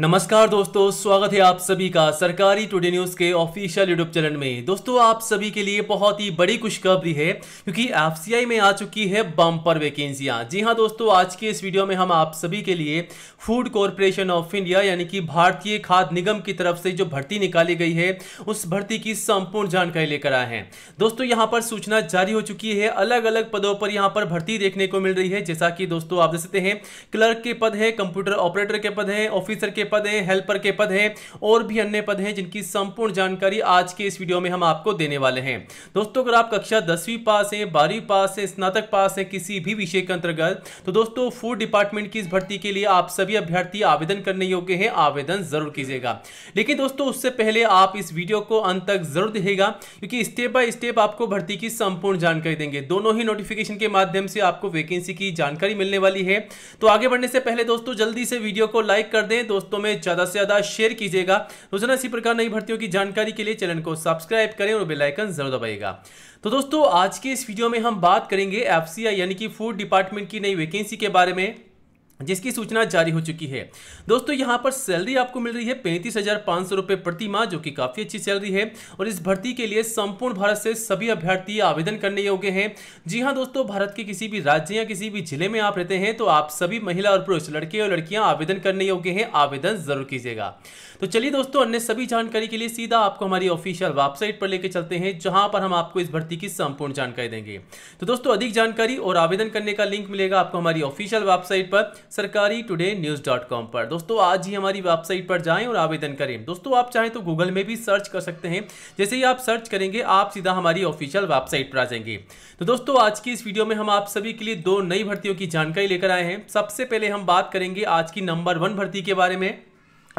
नमस्कार दोस्तों स्वागत है आप सभी का सरकारी टुडे न्यूज़ के ऑफिशियल यूट्यूब चैनल में दोस्तों आप सभी के लिए बहुत ही बड़ी खुशखबरी है क्योंकि एफ में आ चुकी है बम्पर वैकेंसियां जी हां दोस्तों आज के इस वीडियो में हम आप सभी के लिए फूड कॉरपोरेशन ऑफ इंडिया यानी कि भारतीय खाद्य निगम की तरफ से जो भर्ती निकाली गई है उस भर्ती की संपूर्ण जानकारी लेकर आए हैं दोस्तों यहाँ पर सूचना जारी हो चुकी है अलग अलग पदों पर यहाँ पर भर्ती देखने को मिल रही है जैसा कि दोस्तों आप देख सकते हैं क्लर्क के पद है कंप्यूटर ऑपरेटर के पद है ऑफिसर के पद हैं हेल्पर के पद हैं और भी अन्य पद हैं जिनकी संपूर्ण जानकारी आज के इस वीडियो में हम आपको देने वाले हैं दोस्तों अगर आप कक्षा दसवीं पास हैं बारहवीं पास हैं स्नातक पास हैं किसी भी विषय के अंतर्गत तो दोस्तों फूड डिपार्टमेंट की इस भर्ती के लिए आप सभी अभ्यर्थी आवेदन करने योग्य हैं आवेदन जरूर कीजिएगा लेकिन दोस्तों उससे पहले आप इस वीडियो को अंत तक जरूर देखेगा क्योंकि स्टेप बाय स्टेप आपको भर्ती की संपूर्ण जानकारी देंगे दोनों ही नोटिफिकेशन के माध्यम से आपको वैकेंसी की जानकारी मिलने वाली है तो आगे बढ़ने से पहले दोस्तों जल्दी से वीडियो को लाइक कर दें दोस्तों दोस्तों में ज़्यादा से ज़्यादा शेयर कीजिएगा रोजाना इसी प्रकार नई भर्तियों की जानकारी के लिए चैनल को सब्सक्राइब करें और बेलाइकन जरूर दबाइएगा तो दोस्तों आज के इस वीडियो में हम बात करेंगे एफ यानी कि फूड डिपार्टमेंट की नई वैकेंसी के बारे में जिसकी सूचना जारी हो चुकी है दोस्तों यहाँ पर सैलरी आपको मिल रही है पैंतीस हज़ार पांच सौ रुपए प्रति माह जो कि काफ़ी अच्छी सैलरी है और इस भर्ती के लिए संपूर्ण भारत से सभी अभ्यर्थी आवेदन करने योग्य हैं जी हां दोस्तों भारत के किसी भी राज्य या किसी भी जिले में आप रहते हैं तो आप सभी महिला और पुरुष लड़के और लड़कियां आवेदन करने योग्य हैं आवेदन जरूर कीजिएगा तो चलिए दोस्तों अन्य सभी जानकारी के लिए सीधा आपको हमारी ऑफिशियल वेबसाइट पर लेकर चलते हैं जहाँ पर हम आपको इस भर्ती की संपूर्ण जानकारी देंगे तो दोस्तों अधिक जानकारी और आवेदन करने का लिंक मिलेगा आपको हमारी ऑफिशियल वेबसाइट पर सरकारी टुडे न्यूज़ डॉट कॉम पर दोस्तों आज ही हमारी वेबसाइट पर जाएं और आवेदन करें दोस्तों आप चाहें तो गूगल में भी सर्च कर सकते हैं जैसे ही आप सर्च करेंगे आप सीधा हमारी ऑफिशियल वेबसाइट पर आ जाएंगे तो दोस्तों आज की इस वीडियो में हम आप सभी के लिए दो नई भर्तियों की जानकारी लेकर आए हैं सबसे पहले हम बात करेंगे आज की नंबर वन भर्ती के बारे में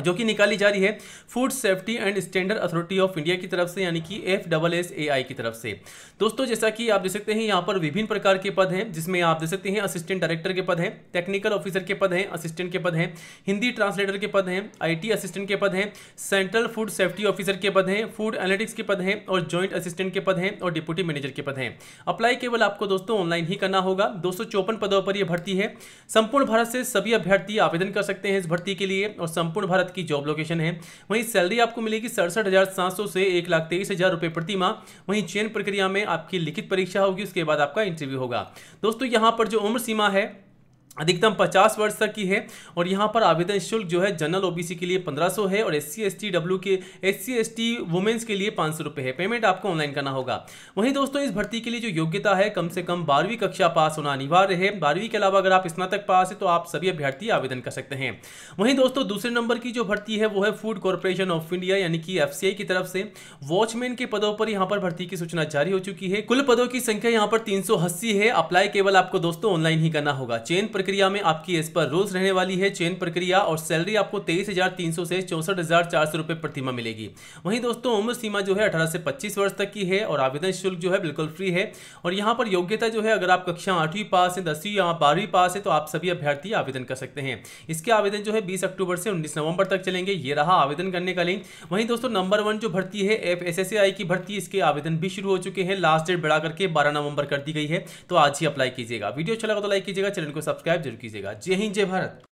जो कि निकाली जा रही है food safety and standard authority of India की तरफ से यानी कि F double S A I की तरफ से दोस्तों जैसा कि आप देख सकते हैं यहाँ पर विभिन्न प्रकार के पद हैं जिसमें आप देख सकते हैं असिस्टेंट डायरेक्टर के पद हैं टेक्निकल ऑफिसर के पद हैं असिस्टेंट के पद हैं हिंदी ट्रांसलेटर के पद हैं आई असिस्टेंट के पद हैं सेंट्रल फूड सेफ्टी ऑफिसर के पद हैं फूड एनालिटिक्स के पद हैं और ज्वाइंट असिस्टेंट के पद हैं और डिप्यूटी मैनेजर के पद हैं अप्लाई केवल आपको दोस्तों ऑनलाइन ही करना होगा दो पदों पर यह भर्ती है संपूर्ण भारत से सभी अभ्यर्थी आवेदन कर सकते हैं इस भर्ती के लिए और संपूर्ण भारत अहमदाबाद की जॉब लोकेशन है वहीं सैलरी आपको मिलेगी सड़सठ हज़ार सात सौ से एक लाख तेईस हज़ार रुपए प्रति माह वहीं चयन प्रक्रिया में आपकी लिखित परीक्षा होगी उसके बाद आपका इंटरव्यू होगा दोस्तों यहाँ पर जो उम्र सीमा है अधिकतम 50 वर्ष तक की है और यहाँ पर आवेदन शुल्क जो है जनरल ओबीसी के लिए 1500 है और S C S T W के S C S T womens के लिए पाँच सौ है पेमेंट आपको ऑनलाइन करना होगा वहीं दोस्तों इस भर्ती के लिए जो योग्यता है कम से कम बारहवीं कक्षा पास होना अनिवार्य है बारहवीं के अलावा अगर आप स्नातक पास है तो आप सभी अभ्यर्थी आवेदन कर सकते हैं वहीं दोस्तों दूसरे नंबर की जो भर्ती है वो है फूड कॉरपोरेशन ऑफ इंडिया यानी कि एफ की तरफ से वॉचमैन के पदों पर यहाँ पर भर्ती की सूचना जारी हो चुकी है कुल पदों की संख्या यहाँ पर तीन है अप्लाई केवल आपको दोस्तों ऑनलाइन ही करना होगा चेन प्रक्रिया में आपकी इस पर रोज रहने वाली है चयन प्रक्रिया और सैलरी आपको तेईस हजार तीन सौ से चौसठ हजार चार सौ रुपए प्रतिमा मिलेगी वहीं दोस्तों उम्र सीमा जो है अठारह से पच्चीस वर्ष तक की है और आवेदन शुल्क जो है बिल्कुल फ्री है और यहाँ पर योग्यता जो है अगर आप कक्षा आठवीं पास है दसवीं या बारहवीं पास है तो आप सभी अभ्यर्थी आवेदन कर सकते हैं इसके आवेदन जो है बीस अक्टूबर से उन्नीस नवंबर तक चलेंगे ये रहा आवेदन करने का लिंक वहीं दोस्तों नंबर वन जो भर्ती है एफ की भर्ती इसके आवेदन भी शुरू हो चुके हैं लास्ट डेट बढ़ा करके बारह नवंबर कर दी गई है तो आज ही अप्लाई कीजिएगा वीडियो अच्छा लगा तो लाइक कीजिएगा चैनल को सब्सक्राइब सब्सक्राइब जरूर कीजिएगा जय हिंद जय भारत